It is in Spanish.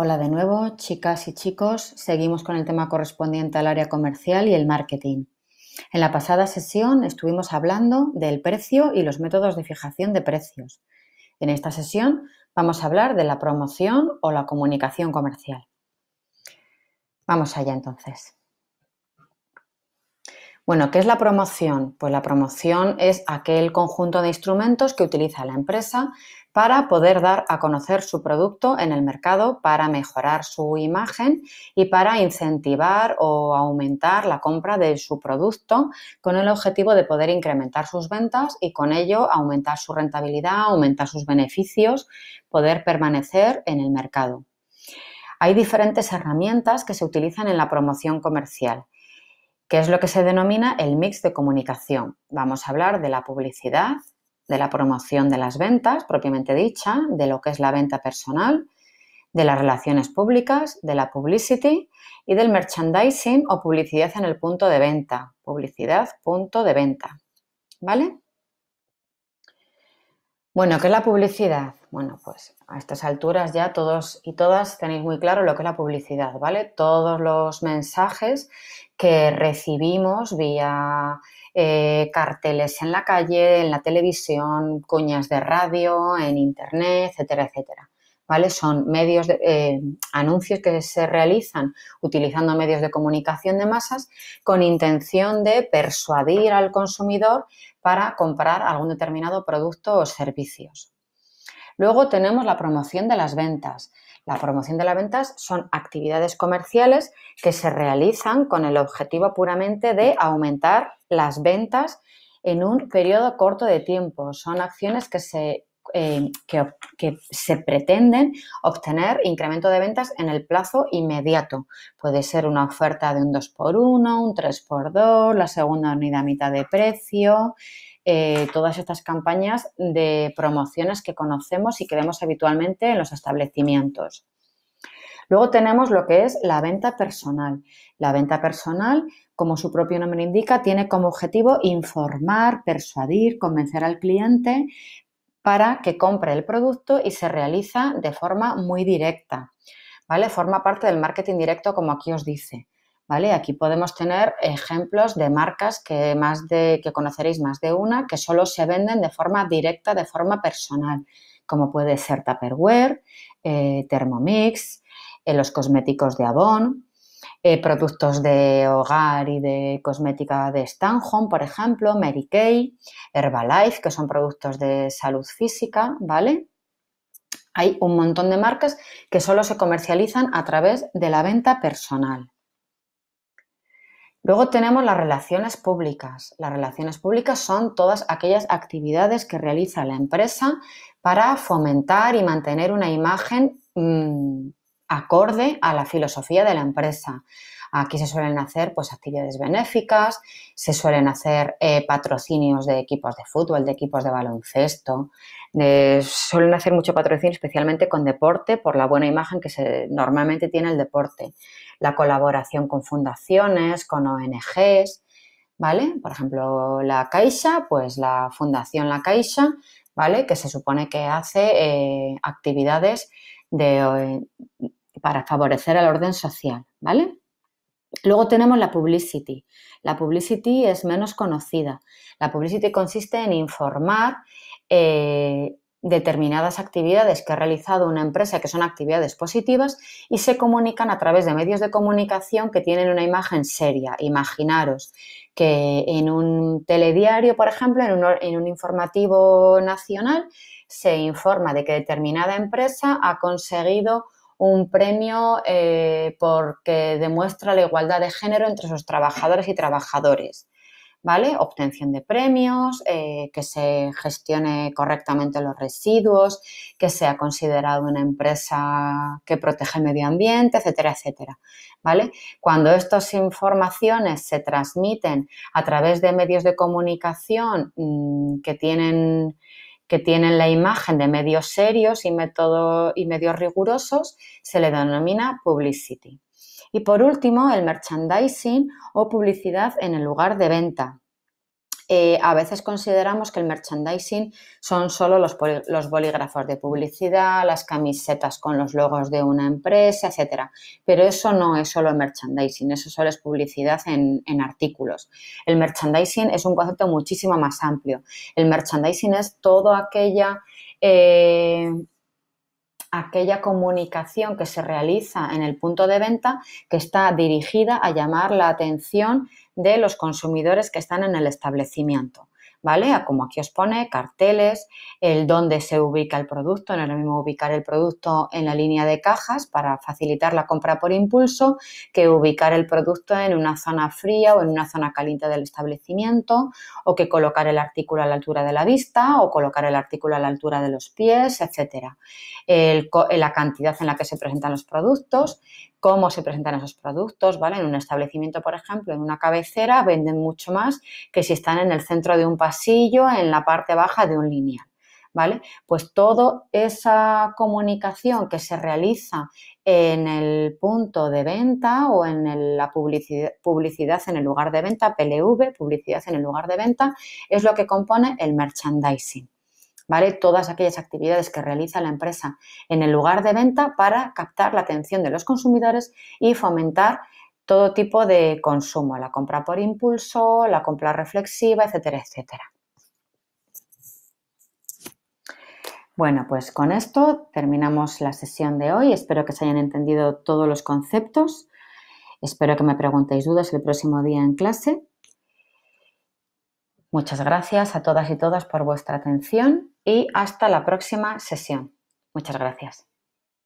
Hola de nuevo, chicas y chicos. Seguimos con el tema correspondiente al área comercial y el marketing. En la pasada sesión estuvimos hablando del precio y los métodos de fijación de precios. En esta sesión vamos a hablar de la promoción o la comunicación comercial. Vamos allá entonces. Bueno, ¿qué es la promoción? Pues la promoción es aquel conjunto de instrumentos que utiliza la empresa para poder dar a conocer su producto en el mercado, para mejorar su imagen y para incentivar o aumentar la compra de su producto con el objetivo de poder incrementar sus ventas y con ello aumentar su rentabilidad, aumentar sus beneficios, poder permanecer en el mercado. Hay diferentes herramientas que se utilizan en la promoción comercial que es lo que se denomina el mix de comunicación. Vamos a hablar de la publicidad, de la promoción de las ventas propiamente dicha, de lo que es la venta personal, de las relaciones públicas, de la publicity y del merchandising o publicidad en el punto de venta. Publicidad, punto de venta. ¿Vale? Bueno, ¿qué es la publicidad? Bueno, pues a estas alturas ya todos y todas tenéis muy claro lo que es la publicidad, ¿vale? Todos los mensajes que recibimos vía eh, carteles en la calle, en la televisión, cuñas de radio, en internet, etcétera, etcétera. ¿Vale? Son medios de, eh, anuncios que se realizan utilizando medios de comunicación de masas con intención de persuadir al consumidor para comprar algún determinado producto o servicios, Luego tenemos la promoción de las ventas. La promoción de las ventas son actividades comerciales que se realizan con el objetivo puramente de aumentar las ventas en un periodo corto de tiempo. Son acciones que se, eh, que, se pretenden obtener incremento de ventas en el plazo inmediato. Puede ser una oferta de un 2x1, un 3x2, la segunda unidad a mitad de precio, eh, todas estas campañas de promociones que conocemos y que vemos habitualmente en los establecimientos. Luego tenemos lo que es la venta personal. La venta personal, como su propio nombre indica, tiene como objetivo informar, persuadir, convencer al cliente para que compre el producto y se realiza de forma muy directa. ¿Vale? Forma parte del marketing directo, como aquí os dice. ¿Vale? Aquí podemos tener ejemplos de marcas que, más de, conoceréis más de una, que solo se venden de forma directa, de forma personal, como puede ser Tupperware, eh, Thermomix, eh, los cosméticos de Avon, eh, productos de hogar y de cosmética de Stanhome, por ejemplo, Mary Kay, Herbalife, que son productos de salud física, ¿vale? Hay un montón de marcas que solo se comercializan a través de la venta personal. Luego tenemos las relaciones públicas. Las relaciones públicas son todas aquellas actividades que realiza la empresa para fomentar y mantener una imagen mm, acorde a la filosofía de la empresa. Aquí se suelen hacer pues, actividades benéficas, se suelen hacer eh, patrocinios de equipos de fútbol, de equipos de baloncesto, se eh, suelen hacer mucho patrocinio especialmente con deporte por la buena imagen que se, normalmente tiene el deporte la colaboración con fundaciones, con ONGs, ¿vale? Por ejemplo, la Caixa, pues la Fundación La Caixa, ¿vale? Que se supone que hace eh, actividades de, eh, para favorecer el orden social, ¿vale? Luego tenemos la publicity. La publicity es menos conocida. La publicity consiste en informar eh, determinadas actividades que ha realizado una empresa que son actividades positivas y se comunican a través de medios de comunicación que tienen una imagen seria. Imaginaros que en un telediario, por ejemplo, en un, informativo nacional, se informa de que determinada empresa ha conseguido un premio eh, porque demuestra la igualdad de género entre sus trabajadores y trabajadores. ¿vale? Obtención de premios, eh, que se gestione correctamente los residuos, que sea considerado una empresa que protege el medio ambiente, etcétera, etcétera, ¿vale? Cuando estas informaciones se transmiten a través de medios de comunicación mm, que tienen la imagen de medios serios y medios rigurosos, se le denomina publicity. Y por último, el merchandising o publicidad en el lugar de venta. Eh, a veces consideramos que el merchandising son solo los, bolígrafos de publicidad, las camisetas con los logos de una empresa, etcétera. Pero eso no es solo merchandising, eso solo es publicidad en, artículos. El merchandising es un concepto muchísimo más amplio. El merchandising es todo aquella. Eh, aquella comunicación que se realiza en el punto de venta que está dirigida a llamar la atención de los consumidores que están en el establecimiento. ¿vale? como aquí os pone, carteles, el dónde se ubica el producto, no es lo mismo ubicar el producto en la línea de cajas para facilitar la compra por impulso que ubicar el producto en una zona fría o en una zona caliente del establecimiento o que colocar el artículo a la altura de la vista o colocar el artículo a la altura de los pies, etcétera. El, la cantidad en la que se presentan los productos, cómo se presentan esos productos, ¿vale? En un establecimiento, por ejemplo, en una cabecera venden mucho más que si están en el centro de un pasillo, en la parte baja de un lineal. ¿Vale? Pues toda esa comunicación que se realiza en el punto de venta o en la publicidad, en el lugar de venta, PLV, publicidad en el lugar de venta, es lo que compone el merchandising. ¿vale? Todas aquellas actividades que realiza la empresa en el lugar de venta para captar la atención de los consumidores y fomentar todo tipo de consumo, la compra por impulso, la compra reflexiva, etcétera, etcétera. Bueno, pues con esto terminamos la sesión de hoy. Espero que se hayan entendido todos los conceptos. Espero que me preguntéis dudas el próximo día en clase. Muchas gracias a todas y todas por vuestra atención y hasta la próxima sesión. Muchas gracias.